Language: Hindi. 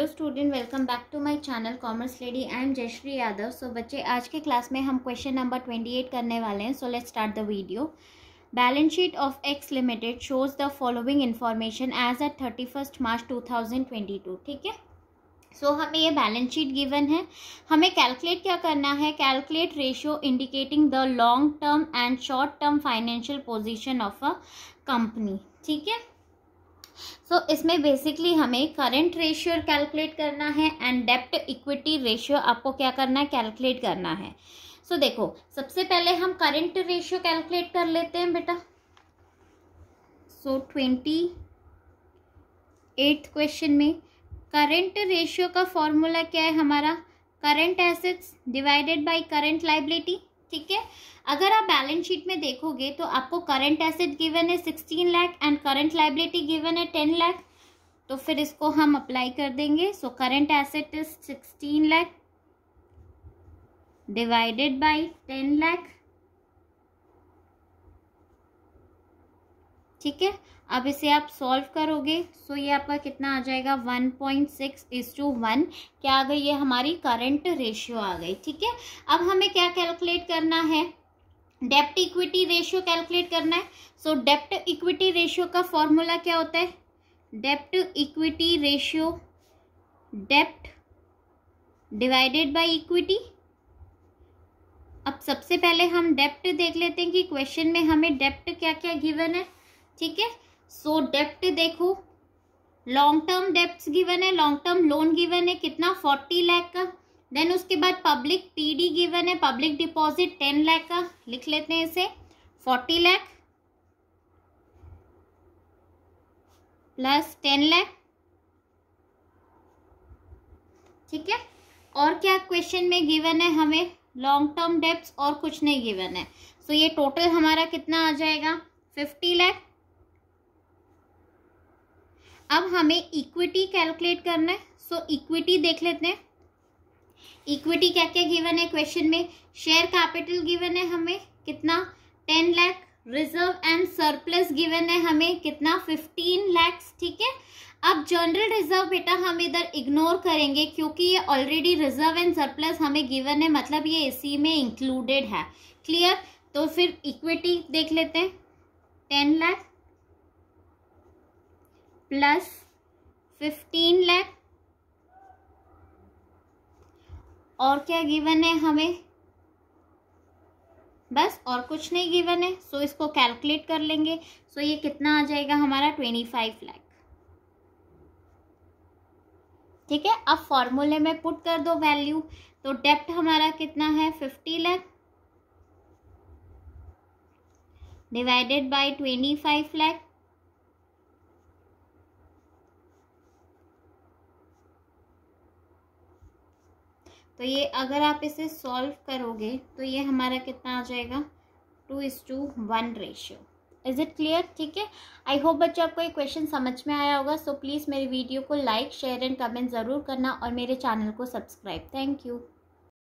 hello student welcome back to my channel commerce lady and Jayshree Yadav so बच्चे आज के क्लास में हम क्वेश्चन नंबर ट्वेंटी एट करने वाले हैं so let start the video balance sheet of X limited shows the following information as at thirty first March two thousand twenty two ठीक है सो so, हमें ये बैलेंस शीट गिवन है हमें कैलकुलेट क्या करना है calculate ratio indicating the long term and short term financial position of a company ठीक है सो so, इसमें बेसिकली हमें करंट रेशियो कैलकुलेट करना है एंड डेप्ट इक्विटी रेशियो आपको क्या करना है कैलकुलेट करना है सो so, देखो सबसे पहले हम करंट रेशियो कैलकुलेट कर लेते हैं बेटा सो ट्वेंटी एट्थ क्वेश्चन में करंट रेशियो का फॉर्मूला क्या है हमारा current assets divided by current liability ठीक है अगर आप बैलेंस शीट में देखोगे तो आपको करंट एसेट गिवन है sixteen lakh and current liability given है टेन लाख तो फिर इसको हम अप्लाई कर देंगे so current asset is sixteen lakh divided by ten lakh ठीक है अब इसे आप सॉल्व करोगे सो ये आपका कितना आ जाएगा one point six is to one क्या आ गई ये हमारी करंट रेशियो आ गई ठीक है अब हमें क्या कैलकुलेट करना है डेप्ट इक्विटी रेशियो कैलकुलेट करना है सो डेप्ट इक्विटी रेशियो का फॉर्मूला क्या होता है डेप्ट equity ratio dept divided by equity अब सबसे पहले हम डेप्ट देख लेते हैं कि क्वेश्चन में हमें डेप्ट क्या क्या गिवन है ठीक है सो डेप्ट देखो लॉन्ग टर्म डेप्ट गिवन है लॉन्ग टर्म लोन गिवन है कितना फोर्टी लैख का देन उसके बाद पब्लिक पीडी गिवन है पब्लिक डिपॉजिट टेन लैख का लिख लेते हैं इसे forty lakh plus ten lakh ठीक है और क्या क्वेश्चन में गिवन है हमें लॉन्ग टर्म डेप्ट और कुछ नहीं गिवन है सो so, ये टोटल हमारा कितना आ जाएगा फिफ्टी लैख अब हमें इक्विटी कैलकुलेट करना है सो so, इक्विटी देख लेते हैं इक्विटी क्या क्या गिवन है क्वेश्चन में शेयर कैपिटल गिवन है हमें कितना ten lakh reserve and surplus given है हमें कितना फिफ्टीन लैक्स ठीक है अब जनरल रिजर्व बेटा हम इधर इग्नोर करेंगे क्योंकि ये ऑलरेडी रिजर्व एंड सरप्लस हमें गिवन है मतलब ये इसी में इंक्लूडेड है क्लियर तो फिर इक्विटी देख लेते हैं ten lakh plus fifteen lakh और क्या गिवन है हमें बस और कुछ नहीं गिवन है सो इसको कैलकुलेट कर लेंगे सो ये कितना आ जाएगा हमारा ट्वेंटी फाइव लैख ठीक है अब फॉर्मूले में पुट कर दो वैल्यू तो डेप्ट हमारा कितना है fifty lakh divided by twenty five lakh तो ये अगर आप इसे सॉल्व करोगे तो ये हमारा कितना आ जाएगा two is to one ratio is it clear ठीक है आई होप बच्चों आपको ये क्वेश्चन समझ में आया होगा सो so प्लीज़ मेरी वीडियो को लाइक शेयर एंड कमेंट ज़रूर करना और मेरे चैनल को सब्सक्राइब थैंक यू